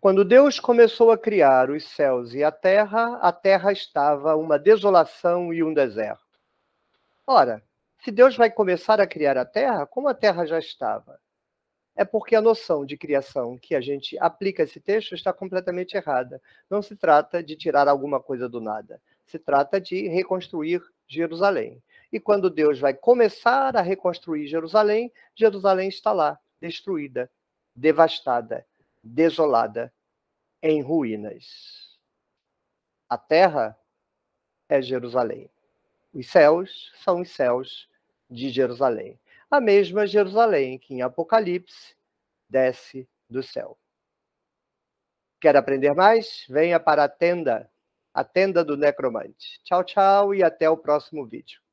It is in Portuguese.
Quando Deus começou a criar os céus e a terra, a terra estava uma desolação e um deserto. Ora, se Deus vai começar a criar a terra, como a terra já estava? É porque a noção de criação que a gente aplica a esse texto está completamente errada. Não se trata de tirar alguma coisa do nada. Se trata de reconstruir Jerusalém. E quando Deus vai começar a reconstruir Jerusalém, Jerusalém está lá, destruída, devastada desolada, em ruínas. A terra é Jerusalém. Os céus são os céus de Jerusalém. A mesma Jerusalém que em Apocalipse desce do céu. Quer aprender mais? Venha para a tenda, a tenda do necromante. Tchau, tchau e até o próximo vídeo.